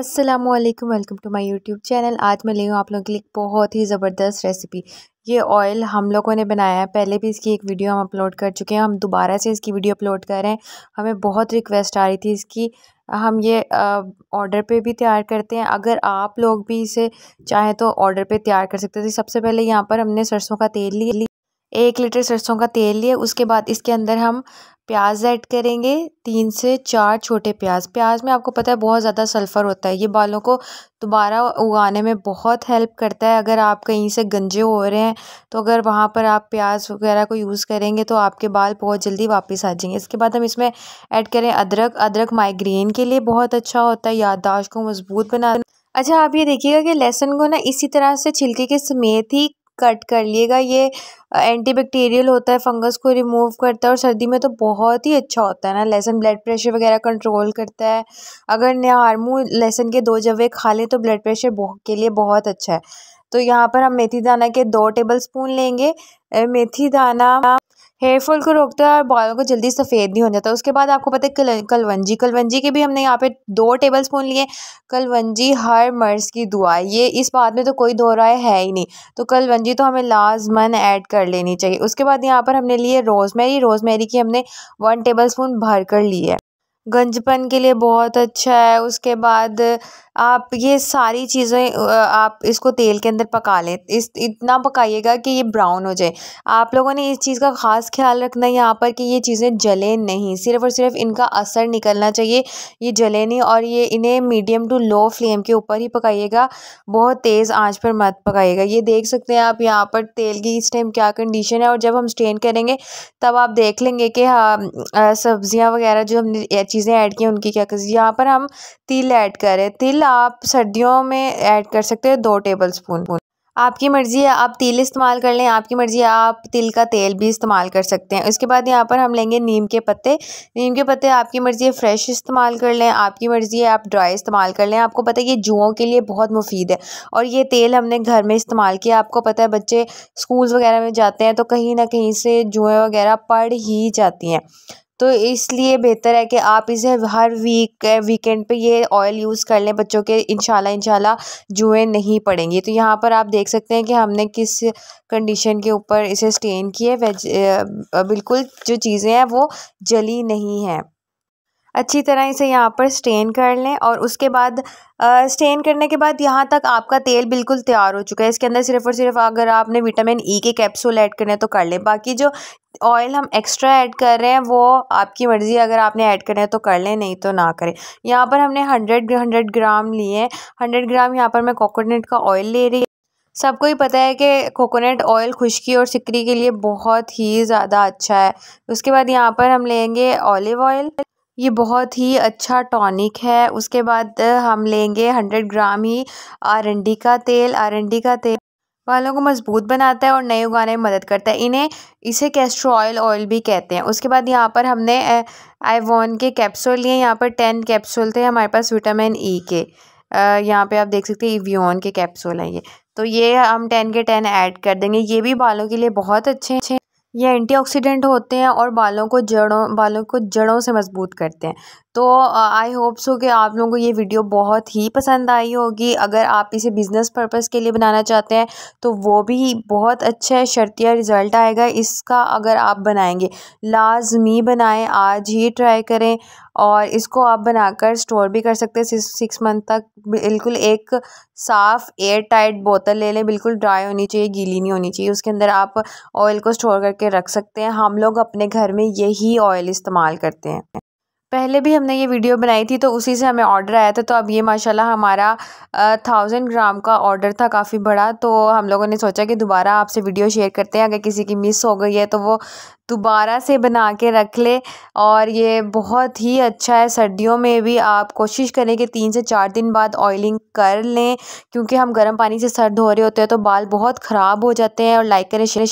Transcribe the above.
Aslam welcome to my YouTube channel आज मैं ले हूँ आप लोगों के लिए बहुत ही ज़बरदस्त रेसिपी ये ऑयल हम लोगों ने बनाया है पहले भी इसकी एक वीडियो हम अपलोड कर चुके हैं हम दोबारा से इसकी वीडियो अपलोड कर रहे हैं हमें बहुत रिक्वेस्ट आ रही थी इसकी हम ये ऑर्डर पे भी तैयार करते हैं अगर आप लोग भी इसे चाहें तो ऑर्डर पे तैयार कर सकते थे सबसे पहले यहाँ पर हमने सरसों का तेल लिया एक लीटर सरसों का तेल लिया उसके बाद इसके अंदर हम प्याज ऐड करेंगे तीन से चार छोटे प्याज प्याज में आपको पता है बहुत ज़्यादा सल्फ़र होता है ये बालों को दोबारा उगाने में बहुत हेल्प करता है अगर आप कहीं से गंजे हो रहे हैं तो अगर वहाँ पर आप प्याज वगैरह को यूज़ करेंगे तो आपके बाल बहुत जल्दी वापस आ जाएंगे इसके बाद हम इसमें ऐड करें अदरक अदरक माइग्रेन के लिए बहुत अच्छा होता है याददाश्त को मजबूत बना अच्छा आप ये देखिएगा कि लहसुन को ना इसी तरह से छिलके के समेत ही कट कर लिएगा ये एंटीबैक्टीरियल होता है फंगस को रिमूव करता है और सर्दी में तो बहुत ही अच्छा होता है ना लहसुन ब्लड प्रेशर वगैरह कंट्रोल करता है अगर निहारमू लहसुन के दो जवे खा लें तो ब्लड प्रेशर के लिए बहुत अच्छा है तो यहाँ पर हम मेथी दाना के दो टेबल स्पून लेंगे मेथी दाना हेयर फॉल को रोकता है और बालों को जल्दी सफ़ेद नहीं हो जाता उसके बाद आपको पता है कलवंजी कलवंजी के भी हमने यहाँ पे दो टेबल स्पून लिए कलवंजी हर मर्ज़ की दुआ ये इस बात में तो कोई दो राय है ही नहीं तो कलवंजी तो हमें लाजमन ऐड कर लेनी चाहिए उसके बाद यहाँ पर हमने लिए रोज़मेरी रोज़मेरी की हमने वन टेबल स्पून भर कर ली है गंजपन के लिए बहुत अच्छा है उसके बाद आप ये सारी चीज़ें आप इसको तेल के अंदर पका लें इस इतना पकाइएगा कि ये ब्राउन हो जाए आप लोगों ने इस चीज़ का ख़ास ख्याल रखना है यहाँ पर कि ये चीज़ें जले नहीं सिर्फ़ और सिर्फ इनका असर निकलना चाहिए ये जले नहीं और ये इन्हें मीडियम टू लो फ्लेम के ऊपर ही पकाइएगा बहुत तेज़ आँच पर मत पकाइएगा ये देख सकते हैं आप यहाँ पर तेल की इस टाइम क्या कंडीशन है और जब हम स्टेन करेंगे तब आप देख लेंगे कि हाँ सब्ज़ियाँ वगैरह जो हमने चीज़ें ऐड की उनकी क्या कसी यहाँ पर हम तिल ऐड करें तिल आप सर्दियों में ऐड कर सकते हैं दो टेबल स्पून आपकी मर्ज़ी है आप तिल इस्तेमाल कर लें आपकी मर्ज़ी है आप तिल का तेल भी इस्तेमाल कर सकते हैं उसके बाद यहाँ पर हम लेंगे नीम के पत्ते नीम के पत्ते आपकी मर्ज़ी है फ्रेश इस्तेमाल कर लें आपकी मर्ज़ी है आप ड्राई इस्तेमाल कर लें आपको पता है ये जुओं के लिए बहुत मुफीद है और ये तेल हमने घर में इस्तेमाल किया आपको पता है बच्चे स्कूल वगैरह में जाते हैं तो कहीं ना कहीं से जुएँ वगैरह पड़ ही जाती हैं तो इसलिए बेहतर है कि आप इसे हर वीक वीकेंड पे ये ऑयल यूज़ कर लें बच्चों के इन इंशाल्लाह जुएँ नहीं पड़ेंगी तो यहाँ पर आप देख सकते हैं कि हमने किस कंडीशन के ऊपर इसे स्टेन किए वेज बिल्कुल जो चीज़ें हैं वो जली नहीं हैं अच्छी तरह इसे यहाँ पर स्टेन कर लें और उसके बाद स्टेन करने के बाद यहाँ तक आपका तेल बिल्कुल तैयार हो चुका है इसके अंदर सिर्फ और सिर्फ अगर आपने विटामिन ई e के कैप्सूल ऐड करने तो कर लें बाकी जो ऑयल हम एक्स्ट्रा ऐड कर रहे हैं वो आपकी मर्ज़ी अगर आपने ऐड करना है तो कर लें नहीं तो ना करें यहाँ पर हमने हंड्रेड हंड्रेड ग्राम लिए हैं हंड्रेड ग्राम यहाँ पर मैं कोकोनट का ऑयल ले रही सबको ही पता है कि कोकोनट ऑयल खुश्की और सिकरी के लिए बहुत ही ज़्यादा अच्छा है उसके बाद यहाँ पर हम लेंगे ऑलिव ऑयल ये बहुत ही अच्छा टॉनिक है उसके बाद हम लेंगे हंड्रेड ग्राम ही आरंडी का तेल आरंडी का तेल बालों को मजबूत बनाता है और नए उगाने में मदद करता है इन्हें इसे कैस्टर ऑयल ऑयल भी कहते हैं उसके बाद यहाँ पर हमने आईवॉन के कैप्सूल लिए यहाँ पर टेन कैप्सूल थे हमारे पास विटामिन ई e के यहाँ पे आप देख सकते हैं इवियन के कैप्सूल हैं ये तो ये हम टेन के टेन ऐड कर देंगे ये भी बालों के लिए बहुत अच्छे अच्छे ये एंटीऑक्सीडेंट होते हैं और बालों को जड़ों बालों को जड़ों से मजबूत करते हैं तो आई होप सो कि आप लोगों को ये वीडियो बहुत ही पसंद आई होगी अगर आप इसे बिज़नेस पर्पज़ के लिए बनाना चाहते हैं तो वो भी बहुत अच्छा है शर्तिया रिज़ल्ट आएगा इसका अगर आप बनाएंगे लाजमी बनाएं आज ही ट्राई करें और इसको आप बनाकर स्टोर भी कर सकते हैं सिक्स मंथ तक बिल्कुल एक साफ़ एयर टाइट बोतल ले लें बिल्कुल ड्राई होनी चाहिए गीली नहीं होनी चाहिए उसके अंदर आप ऑयल को स्टोर करके रख सकते हैं हम लोग अपने घर में यही ऑयल इस्तेमाल करते हैं पहले भी हमने ये वीडियो बनाई थी तो उसी से हमें ऑर्डर आया था तो अब ये माशाल्लाह हमारा थाउजेंड ग्राम का ऑर्डर था काफ़ी बड़ा तो हम लोगों ने सोचा कि दोबारा आपसे वीडियो शेयर करते हैं अगर किसी की मिस हो गई है तो वो दोबारा से बना के रख ले और ये बहुत ही अच्छा है सर्दियों में भी आप कोशिश करें कि तीन से चार दिन बाद ऑयलिंग कर लें क्योंकि हम गर्म पानी से सर धो रहे होते हैं तो बाल बहुत ख़राब हो जाते हैं और लाइक करें शेयर